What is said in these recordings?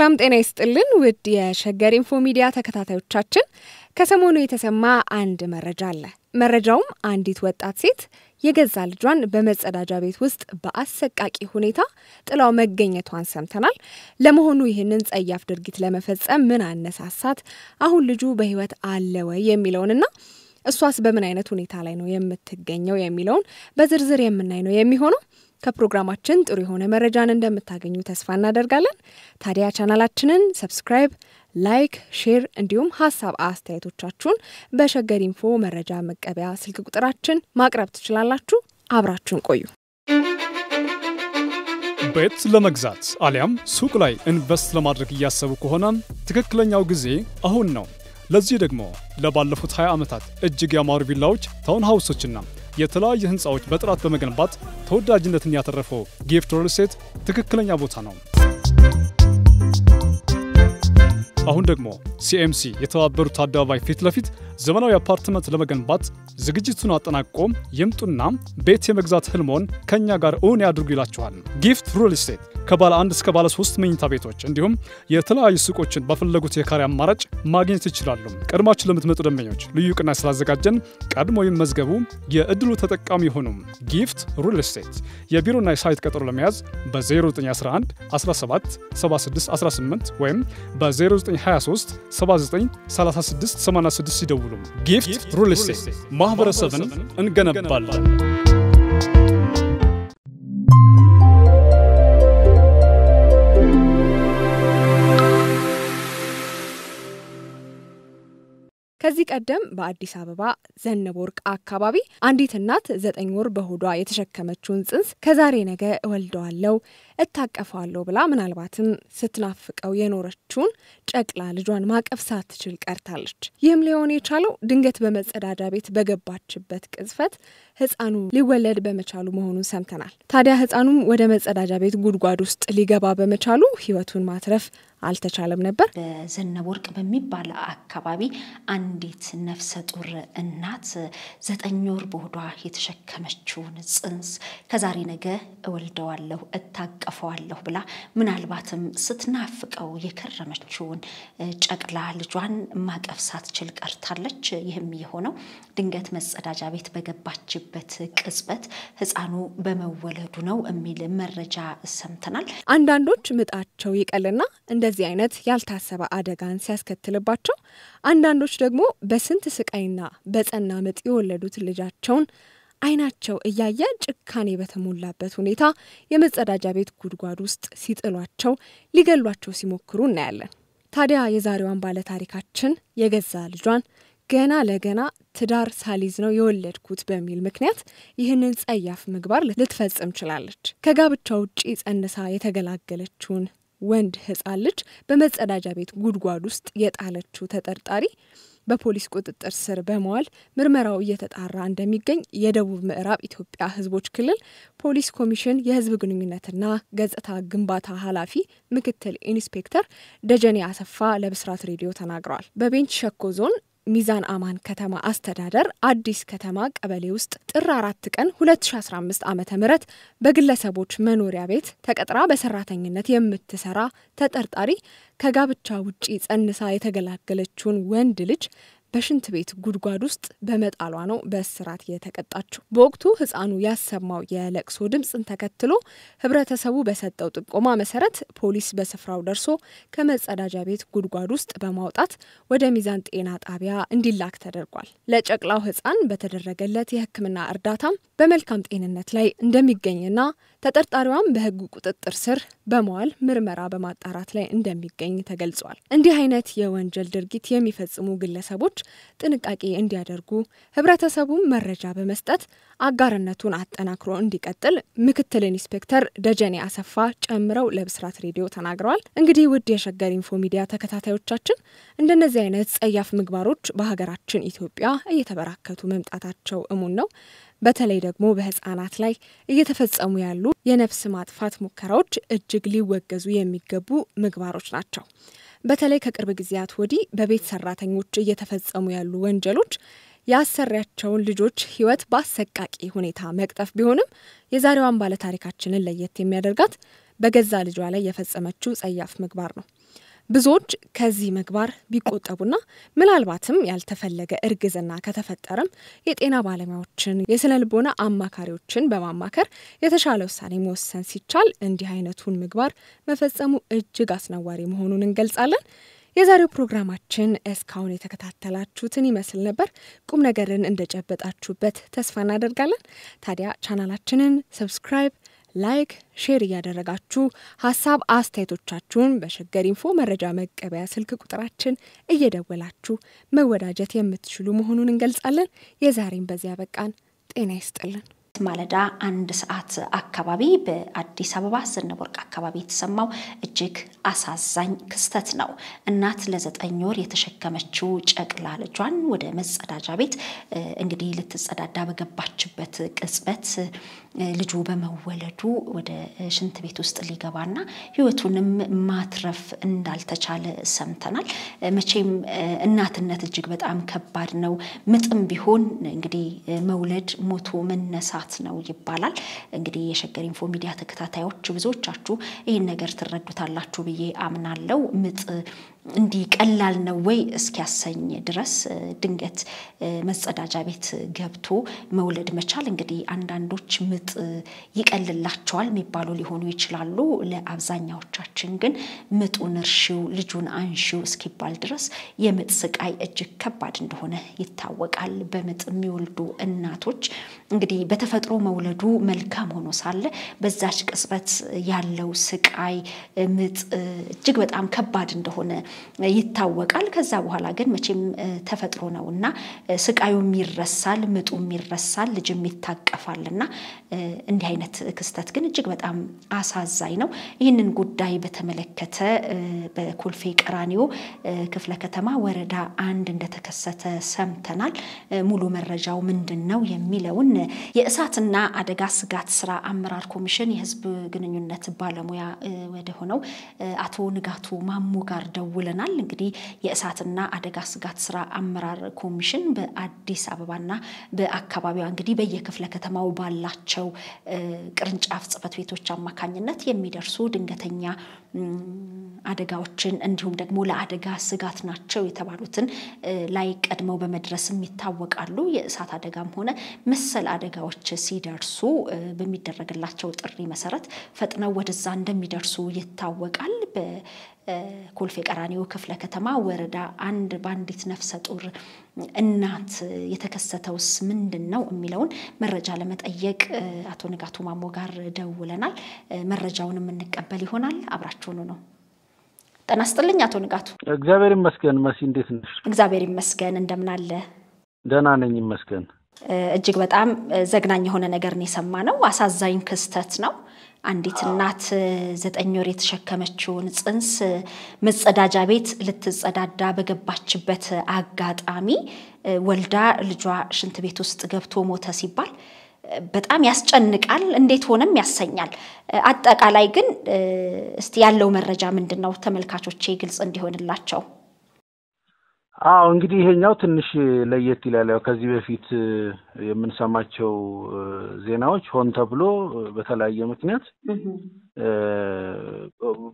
ሰላም ጤና ይስጥልን ውድ የሸገር ኢንፎ ሚዲያ ተከታታዮቻችን፣ ከሰሞኑ የተሰማ አንድ መረጃ አለ። መረጃውም አንዲት ወጣት ሴት የገዛ ልጇን በመጸዳጃ ቤት ውስጥ በአሰቃቂ ሁኔታ ጥላው መገኘቷን ሰምተናል። ለመሆኑ ይህንን ጸያፍ ድርጊት ለመፈጸም ምን አነሳሳት? አሁን ልጁ በሕይወት አለ ወይ የሚለውንና እሷስ በምን አይነት ሁኔታ ላይ ነው የምትገኘው የሚለውን በዝርዝር የምናይ ነው የሚሆነው። ከፕሮግራማችን ጥሩ የሆነ መረጃን እንደምታገኙ ተስፋ እናደርጋለን። ታዲያ ቻናላችንን ሰብስክራይብ፣ ላይክ፣ ሼር እንዲሁም ሀሳብ አስተያየቶቻችሁን በሸገር ኢንፎ መረጃ መቀበያ ስልክ ቁጥራችን ማቅረብ ትችላላችሁ። አብራችሁን ቆዩ። ቤት ለመግዛት አሊያም ሱቅ ላይ ኢንቨስት ለማድረግ እያሰቡ ከሆነ ትክክለኛው ጊዜ አሁን ነው። ለዚህ ደግሞ ለባለፉት 20 ዓመታት እጅግ ያማሩ ቪላዎች፣ ታውን ሀውሶችና የተለያየ ህንፃዎች በጥራት በመገንባት ተወዳጅነትን ያተረፈው ጊፍት ሪል ስቴት ትክክለኛ ቦታ ነው። አሁን ደግሞ ሲኤምሲ የተባበሩት አደባባይ ፊት ለፊት ዘመናዊ አፓርትመንት ለመገንባት ዝግጅቱን አጠናቅቆ ይምጡና ቤት የመግዛት ህልሞን ከእኛ ጋር እውን ያድርጉ ይላችኋል። ጊፍት ሪል ስቴት ከባለ አንድ እስከ ባለ ሶስት መኝታ ቤቶች እንዲሁም የተለያዩ ሱቆችን በፈለጉት የካሬ አማራጭ ማግኘት ይችላሉ። ቀድማችሁ ለምትመጡ ደንበኞች ልዩ ቅናሽ ስላዘጋጀን ቀድሞ ይመዝገቡ፣ የእድሉ ተጠቃሚ ይሆኑ። ጊፍት ሪል ስቴት የቢሮና የሳይት ቀጠሮ ለመያዝ በ0911 17 76 18 ወይም በ0923 79 36 86 ሲደውሉ ጊፍት ሪል ስቴት ማህበረሰብን እንገነባለን። ከዚህ ቀደም በአዲስ አበባ ዘነበ አካባቢ አንዲት እናት ዘጠኝ ወር በሆዷ የተሸከመችውን ጽንስ ከዛሬ ነገ እወልደዋለው እታቀፈዋለሁ ብላ ምናልባትም ስትናፍቀው የኖረችውን ጨቅላ ልጇን ማቀፍ ሳትችል ቀርታለች። ይህም ሊሆን የቻለው ድንገት በመጸዳጃ ቤት በገባችበት ቅጽበት ህፃኑ ሊወለድ በመቻሉ መሆኑን ሰምተናል። ታዲያ ህፃኑም ወደ መጸዳጃ ቤት ጉድጓድ ውስጥ ሊገባ በመቻሉ ህይወቱን ማትረፍ አልተቻለም ነበር። በዘነወርቅ ወርቅ በሚባል አካባቢ አንዲት ነፍሰ ጡር እናት ዘጠኝ ወር በሆዷ የተሸከመችውን ጽንስ ከዛሬ ነገ እወልደዋለሁ እታቀ አቀፈዋለሁ ብላ ምናልባትም ስትናፍቀው የከረመችውን ጨቅላ ልጇን ማቀፍ ሳትችል ቀርታለች። ይህም የሆነው ድንገት መጸዳጃ ቤት በገባችበት ቅጽበት ህፃኑ በመወለዱ ነው የሚል መረጃ ሰምተናል። አንዳንዶች ምጣቸው ይቀልና እንደዚህ አይነት ያልታሰበ አደጋን ሲያስከትልባቸው፣ አንዳንዶች ደግሞ በስንት ስቃይና በጸና ምጥ የወለዱት ልጃቸውን አይናቸው እያየ ጭካኔ በተሞላበት ሁኔታ የመጸዳጃ ቤት ጉድጓድ ውስጥ ሲጥሏቸው ሊገሏቸው ሲሞክሩ እናያለን። ታዲያ የዛሬዋን ባለታሪካችን የገዛ ልጇን ገና ለገና ትዳር ሳሊዝ ነው የወለድኩት በሚል ምክንያት ይህንን ጸያፍ ምግባር ልትፈጽም ችላለች። ከጋብቻ ውጪ ጸንሳ የተገላገለችውን ወንድ ህጻን ልጅ በመጸዳጃ ቤት ጉድጓድ ውስጥ የጣለችው ተጠርጣሪ በፖሊስ ቁጥጥር ስር በመዋል ምርመራው እየተጣራ እንደሚገኝ የደቡብ ምዕራብ ኢትዮጵያ ህዝቦች ክልል ፖሊስ ኮሚሽን የህዝብ ግንኙነትና ገጽታ ግንባታ ኃላፊ ምክትል ኢንስፔክተር ደጀኔ አሰፋ ለብስራት ሬዲዮ ተናግረዋል። በቤንች ሸኮ ዞን ሚዛን አማን ከተማ አስተዳደር አዲስ ከተማ ቀበሌ ውስጥ ጥር አራት ቀን 2015 ዓ ም በግለሰቦች መኖሪያ ቤት ተቀጥራ በሰራተኝነት የምትሰራ ተጠርጣሪ ከጋብቻ ውጪ ጸንሳ የተገላገለችውን ወንድ ልጅ በሽንት ቤት ጉድጓድ ውስጥ በመጣሏ ነው በእስራት የተቀጣችው። በወቅቱ ህፃኑ ያሰማው የለቅሶ ድምፅን ተከትሎ ህብረተሰቡ በሰጠው ጥቆማ መሰረት ፖሊስ በስፍራው ደርሶ ከመጸዳጃ ቤት ጉድጓድ ውስጥ በማውጣት ወደ ሚዛን ጤና ጣቢያ እንዲላክ ተደርጓል። ለጨቅላው ህፃን በተደረገለት የህክምና እርዳታም በመልካም ጤንነት ላይ እንደሚገኝና ተጠርጣሪዋም በህጉ ቁጥጥር ስር በመዋል ምርመራ በማጣራት ላይ እንደሚገኝ ተገልጿል። እንዲህ አይነት የወንጀል ድርጊት የሚፈጽሙ ግለሰቦች ጥንቃቄ እንዲያደርጉ ህብረተሰቡም መረጃ በመስጠት አጋርነቱን አጠናክሮ እንዲቀጥል ምክትል ኢንስፔክተር ደጀኔ አሰፋ ጨምረው ለብስራት ሬዲዮ ተናግረዋል። እንግዲህ ውድ የሸገር ኢንፎ ሚዲያ ተከታታዮቻችን እንደነዚህ አይነት ጸያፍ ምግባሮች በሀገራችን ኢትዮጵያ እየተበራከቱ መምጣታቸው እሙን ነው። በተለይ ደግሞ በህጻናት ላይ እየተፈጸሙ ያሉ የነፍስ ማጥፋት ሙከራዎች እጅግ ሊወገዙ የሚገቡ ምግባሮች ናቸው። በተለይ ከቅርብ ጊዜያት ወዲህ በቤት ሰራተኞች እየተፈጸሙ ያሉ ወንጀሎች የአሰሪያቸውን ልጆች ህይወት በአሰቃቂ ሁኔታ መቅጠፍ ቢሆንም የዛሬዋን ባለታሪካችንን ለየት የሚያደርጋት በገዛ ልጇ ላይ የፈጸመችው ጸያፍ ምግባር ነው። ብዙዎች ከዚህ ምግባር ቢቆጠቡና ምናልባትም ያልተፈለገ እርግዝና ከተፈጠረም የጤና ባለሙያዎችን፣ የስነ ልቦና አማካሪዎችን በማማከር የተሻለ ውሳኔ መወሰን ሲቻል እንዲህ አይነቱን ምግባር መፈጸሙ እጅግ አስነዋሪ መሆኑን እንገልጻለን። የዛሬው ፕሮግራማችን እስካሁን የተከታተላችሁትን ይመስል ነበር። ቁም ነገርን እንደጨበጣችሁበት ተስፋ እናደርጋለን። ታዲያ ቻናላችንን ሰብስክራይብ ላይክ፣ ሼር እያደረጋችሁ ሀሳብ አስተያየቶቻችሁን በሸገር ኢንፎ መረጃ መቀበያ ስልክ ቁጥራችን እየደወላችሁ መወዳጀት የምትችሉ መሆኑን እንገልጻለን። የዛሬን በዚያ በቃን። ጤና ይስጥልን። ማለዳ አንድ ሰዓት አካባቢ በአዲስ አበባ ዝንወርቅ አካባቢ የተሰማው እጅግ አሳዛኝ ክስተት ነው። እናት ለዘጠኝ ወር የተሸከመችው ጨቅላ ልጇን ወደ መጸዳጃ ቤት እንግዲህ ልትጸዳዳ በገባችበት ቅጽበት ልጁ በመወለዱ ወደ ሽንት ቤት ውስጥ ሊገባና ህይወቱንም ማትረፍ እንዳልተቻለ ሰምተናል። መቼም እናትነት እጅግ በጣም ከባድ ነው። ምጥም ቢሆን እንግዲህ መውለድ ሞቶ መነሳት ነው ይባላል። እንግዲህ የሸገር ኢንፎ ሚዲያ ተከታታዮች ብዙዎቻችሁ ይህን ነገር ትረዱታላችሁ ብዬ አምናለው። ምጥ እንዲህ ቀላል ነው ወይ እስኪያሰኝ ድረስ ድንገት መጸዳጃ ቤት ገብቶ መውለድ መቻል እንግዲህ አንዳንዶች ምጥ ይቀልላቸዋል የሚባሉ ሊሆኑ ይችላሉ። ለአብዛኛዎቻችን ግን ምጡን እርሺው፣ ልጁን አንሺው እስኪባል ድረስ የምጥ ስቃይ እጅግ ከባድ እንደሆነ ይታወቃል። በምጥ የሚወልዱ እናቶች እንግዲህ በተፈጥሮ መውለዱ መልካም ሆኖ ሳለ በዛች ቅጽበት ያለው ስቃይ ምጥ እጅግ በጣም ከባድ እንደሆነ ይታወቃል። ከዛ በኋላ ግን መቼም ተፈጥሮ ነው እና ስቃዩም ይረሳል፣ ምጡም ይረሳል፣ ልጅም ይታቀፋል እና እንዲህ አይነት ክስተት ግን እጅግ በጣም አሳዛኝ ነው። ይህንን ጉዳይ በተመለከተ በኮልፌ ቀራኒዮ ክፍለ ከተማ ወረዳ አንድ እንደተከሰተ ሰምተናል። ሙሉ መረጃው ምንድን ነው የሚለውን የእሳትና አደጋ ስጋት ስራ አመራር ኮሚሽን የህዝብ ግንኙነት ባለሙያ ወደሆነው አቶ ንጋቱ ማሞ ጋር ደውለን ውለናል። እንግዲህ የእሳትና አደጋ ስጋት ስራ አመራር ኮሚሽን በአዲስ አበባና በአካባቢዋ እንግዲህ በየክፍለ ከተማው ባላቸው ቅርንጫፍ ጽህፈት ቤቶች አማካኝነት የሚደርሱ ድንገተኛ አደጋዎችን እንዲሁም ደግሞ ለአደጋ ስጋት ናቸው የተባሉትን ላይ ቀድመው በመድረስም ይታወቃሉ። የእሳት አደጋም ሆነ መሰል አደጋዎች ሲደርሱ በሚደረግላቸው ጥሪ መሰረት ፈጥነው ወደዛ እንደሚደርሱ ይታወቃል። ኮልፌ ቀራኒዮ ክፍለ ከተማ ወረዳ አንድ በአንዲት ነፍሰ ጡር እናት የተከሰተውስ ምንድን ነው የሚለውን መረጃ ለመጠየቅ አቶ ንጋቱ ማሞ ጋር ደውለናል። መረጃውን የምንቀበል ይሆናል። አብራችሁኑ ነው። ጤና ይስጥልኝ አቶ ንጋቱ። እግዚአብሔር ይመስገን መሲ፣ እንዴት ነሽ? እግዚአብሔር ይመስገን። እንደምን አለ? ደህና ነኝ ይመስገን። እጅግ በጣም ዘግናኝ የሆነ ነገር ነው የሰማነው። አሳዛኝ ክስተት ነው። አንዲት እናት ዘጠኝ ወር የተሸከመችውን ጽንስ መጸዳጃ ቤት ልትጸዳዳ በገባችበት አጋጣሚ ወልዳ ልጇ ሽንት ቤት ውስጥ ገብቶ ሞተ ሲባል በጣም ያስጨንቃል፣ እንዴት ሆነም ያሰኛል። አጠቃላይ ግን እስቲ ያለው መረጃ ምንድን ነው? ተመልካቾቼ ግልጽ እንዲሆንላቸው አዎ እንግዲህ ይሄኛው ትንሽ ለየት ይላል። ያው ከዚህ በፊት የምንሰማቸው ዜናዎች ሆን ተብሎ በተለያየ ምክንያት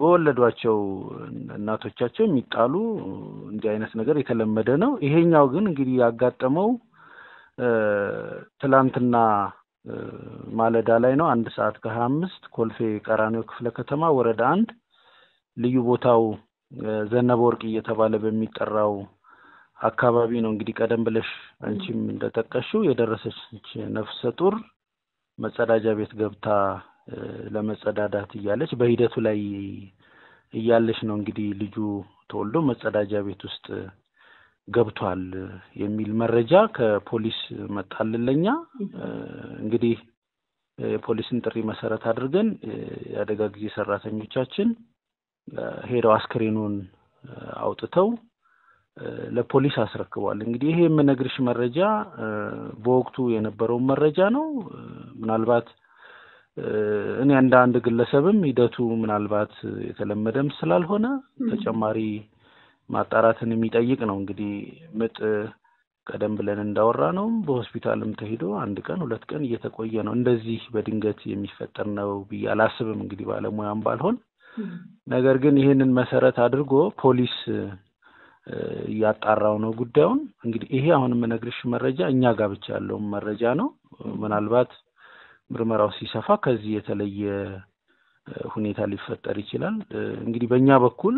በወለዷቸው እናቶቻቸው የሚጣሉ እንዲህ አይነት ነገር የተለመደ ነው። ይሄኛው ግን እንግዲህ ያጋጠመው ትላንትና ማለዳ ላይ ነው። አንድ ሰዓት ከሀያ አምስት ኮልፌ ቀራኒዮ ክፍለ ከተማ ወረዳ አንድ ልዩ ቦታው ዘነበ ወርቅ እየተባለ በሚጠራው አካባቢ ነው እንግዲህ ቀደም ብለሽ አንቺም እንደጠቀሽው የደረሰች ነፍሰ ጡር መጸዳጃ ቤት ገብታ ለመጸዳዳት እያለች በሂደቱ ላይ እያለች ነው እንግዲህ ልጁ ተወልዶ መጸዳጃ ቤት ውስጥ ገብቷል የሚል መረጃ ከፖሊስ መጣልለኛ እንግዲህ የፖሊስን ጥሪ መሰረት አድርገን የአደጋ ጊዜ ሰራተኞቻችን ሄደው አስክሬኑን አውጥተው ለፖሊስ አስረክቧል። እንግዲህ ይሄ የምነግርሽ መረጃ በወቅቱ የነበረውን መረጃ ነው። ምናልባት እኔ እንደ አንድ ግለሰብም ሂደቱ ምናልባት የተለመደም ስላልሆነ ተጨማሪ ማጣራትን የሚጠይቅ ነው። እንግዲህ ምጥ ቀደም ብለን እንዳወራ ነው በሆስፒታልም ተሄዶ አንድ ቀን ሁለት ቀን እየተቆየ ነው። እንደዚህ በድንገት የሚፈጠር ነው ብዬ አላስብም። እንግዲህ ባለሙያም ባልሆን ነገር ግን ይህንን መሰረት አድርጎ ፖሊስ እያጣራው ነው ጉዳዩን። እንግዲህ ይሄ አሁን የምነግርሽ መረጃ እኛ ጋር ብቻ ያለውን መረጃ ነው። ምናልባት ምርመራው ሲሰፋ ከዚህ የተለየ ሁኔታ ሊፈጠር ይችላል። እንግዲህ በእኛ በኩል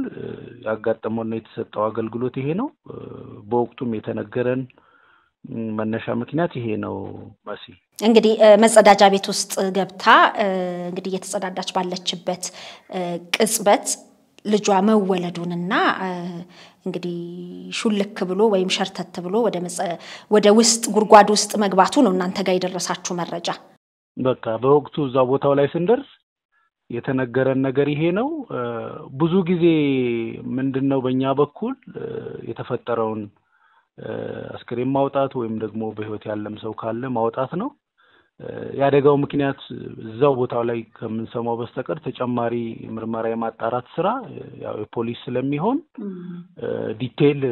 ያጋጠመውና የተሰጠው አገልግሎት ይሄ ነው። በወቅቱም የተነገረን መነሻ ምክንያት ይሄ ነው። መሲ እንግዲህ መጸዳጃ ቤት ውስጥ ገብታ እንግዲህ እየተጸዳዳች ባለችበት ቅጽበት ልጇ መወለዱንና እንግዲህ ሹልክ ብሎ ወይም ሸርተት ብሎ ወደ ውስጥ ጉድጓድ ውስጥ መግባቱ ነው እናንተ ጋር የደረሳችሁ መረጃ። በቃ በወቅቱ እዛ ቦታው ላይ ስንደርስ የተነገረን ነገር ይሄ ነው። ብዙ ጊዜ ምንድን ነው በእኛ በኩል የተፈጠረውን አስክሬን ማውጣት ወይም ደግሞ በህይወት ያለም ሰው ካለ ማውጣት ነው። የአደጋው ምክንያት እዛው ቦታው ላይ ከምንሰማው በስተቀር ተጨማሪ ምርመራ የማጣራት ስራ ያው የፖሊስ ስለሚሆን ዲቴይል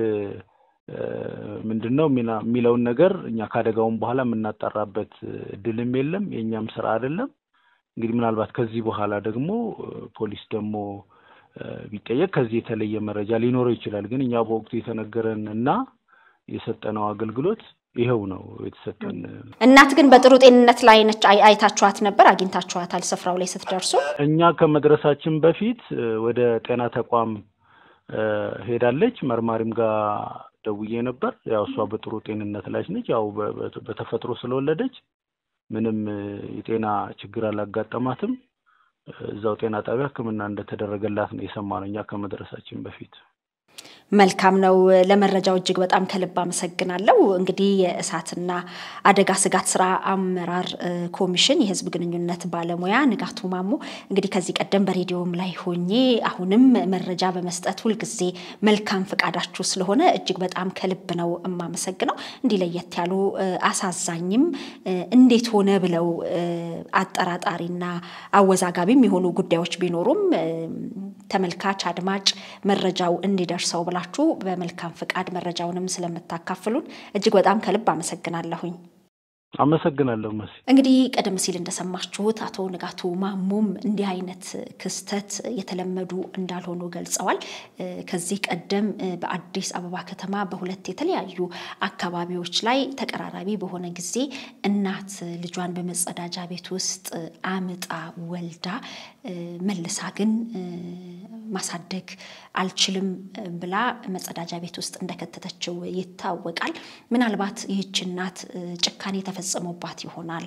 ምንድን ነው የሚለውን ነገር እኛ ከአደጋውን በኋላ የምናጠራበት እድልም የለም፣ የእኛም ስራ አይደለም። እንግዲህ ምናልባት ከዚህ በኋላ ደግሞ ፖሊስ ደግሞ ቢጠየቅ ከዚህ የተለየ መረጃ ሊኖረው ይችላል። ግን እኛ በወቅቱ የተነገረን እና የሰጠነው አገልግሎት ይኸው ነው የተሰጠን። እናት ግን በጥሩ ጤንነት ላይ ነች። አይታችኋት ነበር? አግኝታችኋታል? ስፍራው ላይ ስትደርሱ? እኛ ከመድረሳችን በፊት ወደ ጤና ተቋም ሄዳለች። መርማሪም ጋር ደውዬ ነበር። ያው እሷ በጥሩ ጤንነት ላይ ነች። ያው በተፈጥሮ ስለወለደች ምንም የጤና ችግር አላጋጠማትም። እዛው ጤና ጣቢያ ሕክምና እንደተደረገላት ነው የሰማነው እኛ ከመድረሳችን በፊት መልካም ነው። ለመረጃው እጅግ በጣም ከልብ አመሰግናለሁ። እንግዲህ የእሳትና አደጋ ስጋት ስራ አመራር ኮሚሽን የህዝብ ግንኙነት ባለሙያ ንጋቱ ማሞ፣ እንግዲህ ከዚህ ቀደም በሬዲዮም ላይ ሆኜ አሁንም መረጃ በመስጠት ሁልጊዜ መልካም ፈቃዳችሁ ስለሆነ እጅግ በጣም ከልብ ነው የማመሰግነው። እንዲህ ለየት ያሉ አሳዛኝም እንዴት ሆነ ብለው አጠራጣሪና አወዛጋቢም የሆኑ ጉዳዮች ቢኖሩም ተመልካች አድማጭ መረጃው እንዲደርሰው ብላችሁ በመልካም ፍቃድ መረጃውንም ስለምታካፍሉን እጅግ በጣም ከልብ አመሰግናለሁኝ። አመሰግናለሁ መሲ። እንግዲህ ቀደም ሲል እንደሰማችሁት አቶ ንጋቱ ማሞም እንዲህ አይነት ክስተት የተለመዱ እንዳልሆኑ ገልጸዋል። ከዚህ ቀደም በአዲስ አበባ ከተማ በሁለት የተለያዩ አካባቢዎች ላይ ተቀራራቢ በሆነ ጊዜ እናት ልጇን በመጸዳጃ ቤት ውስጥ አምጣ ወልዳ መልሳ ግን ማሳደግ አልችልም ብላ መጸዳጃ ቤት ውስጥ እንደከተተችው ይታወቃል። ምናልባት ይህች እናት ጭካኔ ተፈጽሞባት ይሆናል።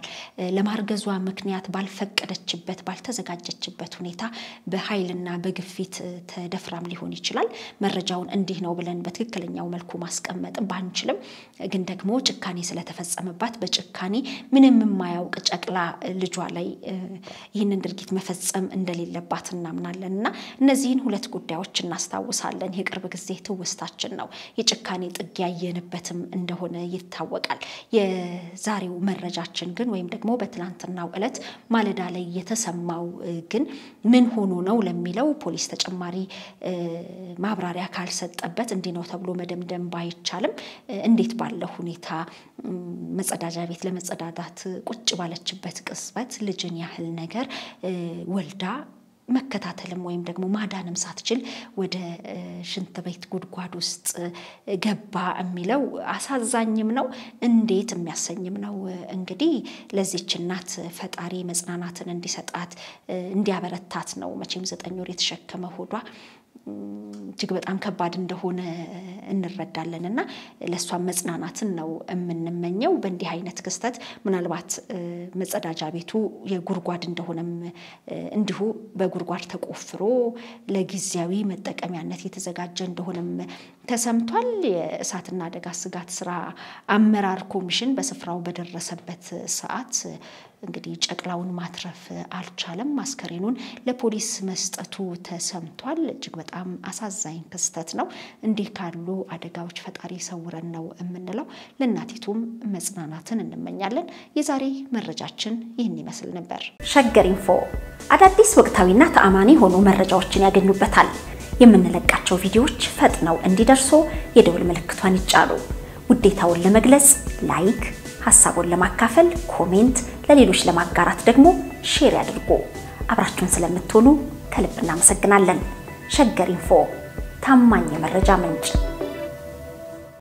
ለማርገዟ ምክንያት ባልፈቀደችበት፣ ባልተዘጋጀችበት ሁኔታ በኃይልና በግፊት ተደፍራም ሊሆን ይችላል። መረጃውን እንዲህ ነው ብለን በትክክለኛው መልኩ ማስቀመጥ ባንችልም፣ ግን ደግሞ ጭካኔ ስለተፈጸመባት በጭካኔ ምንም የማያውቅ ጨቅላ ልጇ ላይ ይህንን ድርጊት መፈጸም እንደሌለባት እናምናለን እና እነዚህ እነዚህን ሁለት ጉዳዮች እናስታውሳለን። የቅርብ ጊዜ ትውስታችን ነው። የጭካኔ ጥግ ያየንበትም እንደሆነ ይታወቃል። የዛሬው መረጃችን ግን ወይም ደግሞ በትላንትናው ዕለት ማለዳ ላይ የተሰማው ግን ምን ሆኖ ነው ለሚለው ፖሊስ ተጨማሪ ማብራሪያ ካልሰጠበት እንዲህ ነው ተብሎ መደምደም ባይቻልም እንዴት ባለ ሁኔታ መጸዳጃ ቤት ለመጸዳዳት ቁጭ ባለችበት ቅጽበት ልጅን ያህል ነገር ወልዳ መከታተልም ወይም ደግሞ ማዳንም ሳትችል ወደ ሽንት ቤት ጉድጓድ ውስጥ ገባ የሚለው አሳዛኝም ነው፣ እንዴት የሚያሰኝም ነው። እንግዲህ ለዚች እናት ፈጣሪ መጽናናትን እንዲሰጣት እንዲያበረታት ነው መቼም ዘጠኝ ወር የተሸከመ ሆዷ እጅግ በጣም ከባድ እንደሆነ እንረዳለን እና ለእሷ መጽናናትን ነው የምንመኘው። በእንዲህ አይነት ክስተት ምናልባት መጸዳጃ ቤቱ የጉድጓድ እንደሆነም እንዲሁ በጉድጓድ ተቆፍሮ ለጊዜያዊ መጠቀሚያነት የተዘጋጀ እንደሆነም ተሰምቷል። የእሳትና አደጋ ስጋት ስራ አመራር ኮሚሽን በስፍራው በደረሰበት ሰዓት እንግዲህ ጨቅላውን ማትረፍ አልቻለም። አስከሬኑን ለፖሊስ መስጠቱ ተሰምቷል። እጅግ በጣም አሳዛኝ ክስተት ነው። እንዲህ ካሉ አደጋዎች ፈጣሪ ሰውረን ነው የምንለው። ለእናቲቱም መጽናናትን እንመኛለን። የዛሬ መረጃችን ይህን ይመስል ነበር። ሸገር ኢንፎ አዳዲስ ወቅታዊና ተአማኒ የሆኑ መረጃዎችን ያገኙበታል። የምንለቃቸው ቪዲዮዎች ፈጥነው እንዲደርሱ የደውል ምልክቷን ይጫሉ። ውዴታውን ለመግለጽ ላይክ፣ ሀሳቡን ለማካፈል ኮሜንት፣ ለሌሎች ለማጋራት ደግሞ ሼር ያድርጉ። አብራችሁን ስለምትሆኑ ከልብ እናመሰግናለን። ሸገር ኢንፎ ታማኝ የመረጃ ምንጭ